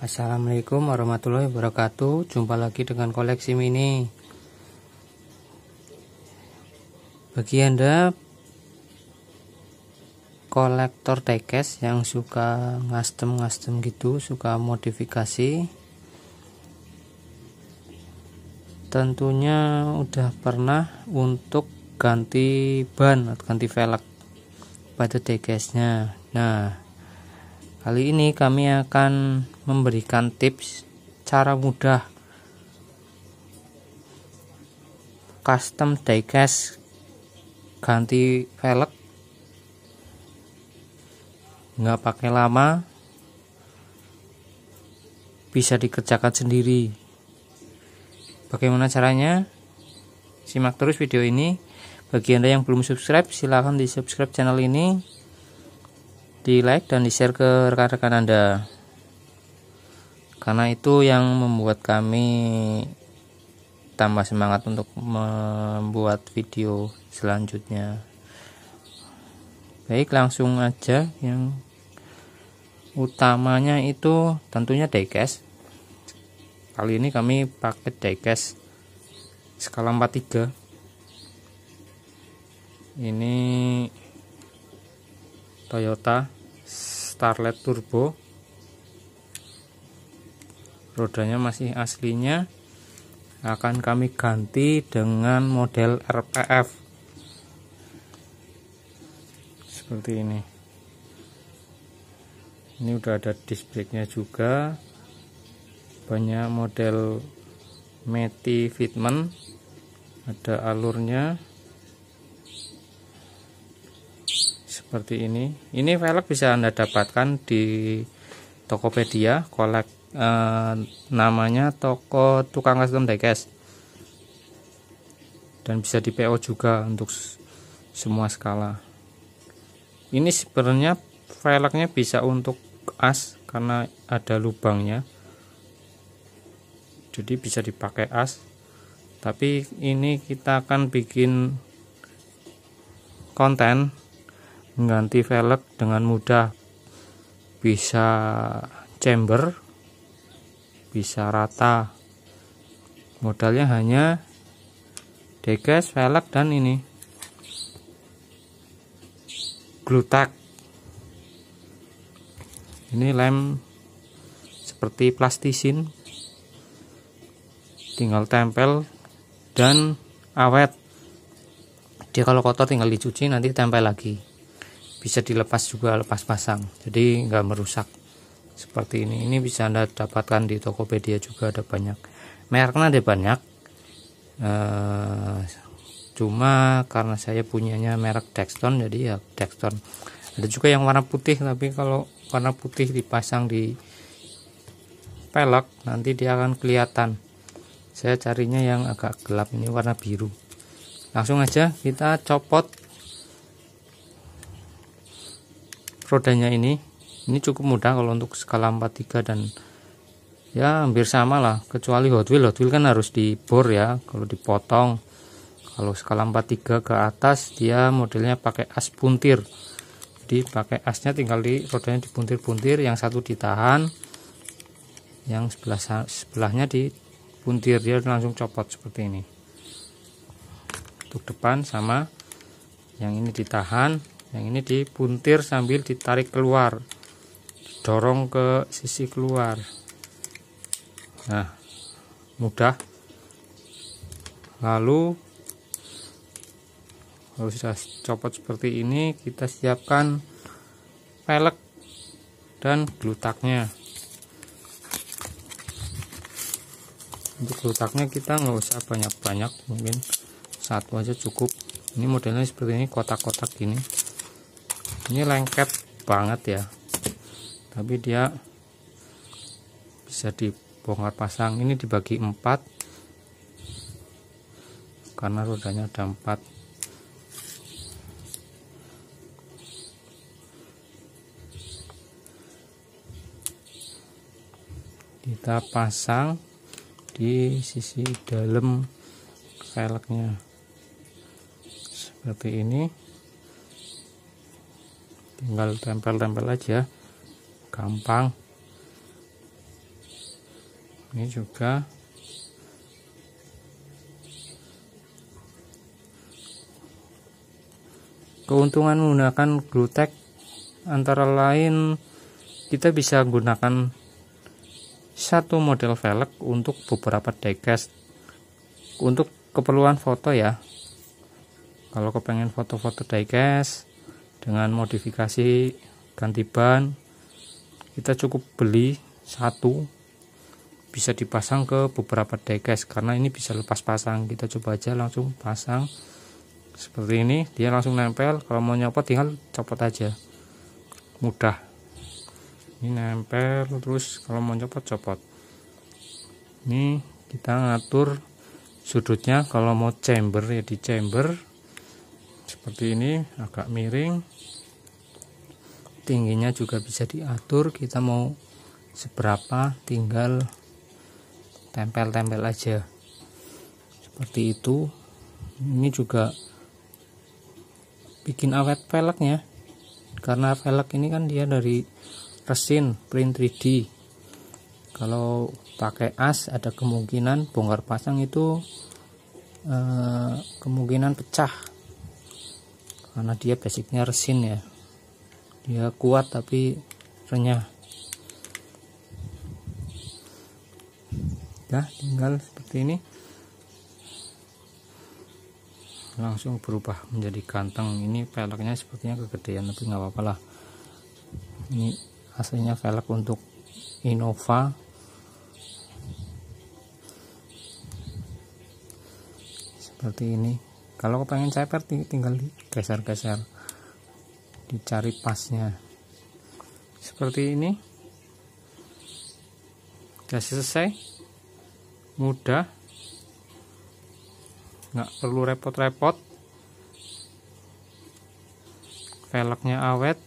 Assalamualaikum warahmatullahi wabarakatuh Jumpa lagi dengan koleksi mini Bagi anda Kolektor tekes yang suka ngastem-ngastem gitu Suka modifikasi Tentunya udah pernah untuk ganti ban atau ganti velg pada tekesnya Nah Kali ini kami akan memberikan tips cara mudah custom diecast ganti velg nggak pakai lama bisa dikerjakan sendiri bagaimana caranya simak terus video ini bagi anda yang belum subscribe silahkan di subscribe channel ini di like dan di share ke rekan-rekan anda karena itu yang membuat kami tambah semangat untuk membuat video selanjutnya baik langsung aja yang utamanya itu tentunya diecast kali ini kami pakai diecast skala 43 ini Toyota Starlet Turbo rodanya masih aslinya akan kami ganti dengan model RPF seperti ini ini udah ada disc brake nya juga banyak model Meti fitment ada alurnya seperti ini ini velg bisa anda dapatkan di Tokopedia kolek eh, namanya toko tukang custom diecast dan bisa di PO juga untuk semua skala ini sebenarnya velgnya bisa untuk as karena ada lubangnya jadi bisa dipakai as tapi ini kita akan bikin konten mengganti velg dengan mudah bisa chamber bisa rata modalnya hanya degas velg dan ini glutak ini lem seperti plastisin tinggal tempel dan awet dia kalau kotor tinggal dicuci nanti tempel lagi bisa dilepas juga lepas pasang jadi nggak merusak seperti ini ini bisa anda dapatkan di Tokopedia juga ada banyak mereknya ada banyak e, cuma karena saya punyanya merek Dexton jadi ya Dexton ada juga yang warna putih tapi kalau warna putih dipasang di pelek nanti dia akan kelihatan saya carinya yang agak gelap ini warna biru langsung aja kita copot rodanya ini ini cukup mudah kalau untuk skala 43 dan ya hampir sama lah kecuali Hot Wheel Hot Wheel kan harus dibor ya kalau dipotong kalau skala 43 ke atas dia modelnya pakai as puntir jadi pakai asnya tinggal di rodanya dipuntir-puntir yang satu ditahan yang sebelah sebelahnya dipuntir dia langsung copot seperti ini untuk depan sama yang ini ditahan yang ini dipuntir sambil ditarik keluar dorong ke sisi keluar nah mudah lalu kalau sudah copot seperti ini kita siapkan pelek dan glutaknya untuk glutaknya kita nggak usah banyak-banyak mungkin satu aja cukup ini modelnya seperti ini kotak-kotak gini -kotak ini lengket banget ya tapi dia bisa dibongkar pasang ini dibagi empat karena rodanya ada empat kita pasang di sisi dalam velgnya seperti ini tinggal tempel-tempel aja gampang ini juga keuntungan menggunakan glutek antara lain kita bisa gunakan satu model velg untuk beberapa diecast untuk keperluan foto ya kalau kepengen foto-foto diecast dengan modifikasi ganti ban kita cukup beli satu bisa dipasang ke beberapa dekes karena ini bisa lepas pasang kita coba aja langsung pasang seperti ini dia langsung nempel kalau mau nyopot tinggal copot aja mudah ini nempel terus kalau mau copot copot ini kita ngatur sudutnya kalau mau chamber ya di chamber seperti ini agak miring tingginya juga bisa diatur kita mau seberapa tinggal tempel-tempel aja seperti itu ini juga bikin awet velgnya karena velg ini kan dia dari resin print 3D kalau pakai as ada kemungkinan bongkar pasang itu eh, kemungkinan pecah karena dia basicnya resin ya dia kuat tapi renyah ya tinggal seperti ini langsung berubah menjadi ganteng ini peleknya sepertinya kegedean tapi nggak apa-apa lah ini aslinya velg untuk Innova seperti ini kalau kepengen ceper tinggal digeser-geser dicari pasnya seperti ini sudah selesai mudah nggak perlu repot-repot velgnya awet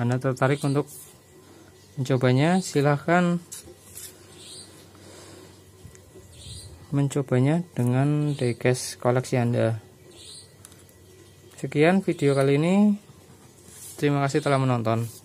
Anda tertarik untuk mencobanya silahkan mencobanya dengan diecast koleksi Anda. Sekian video kali ini. Terima kasih telah menonton.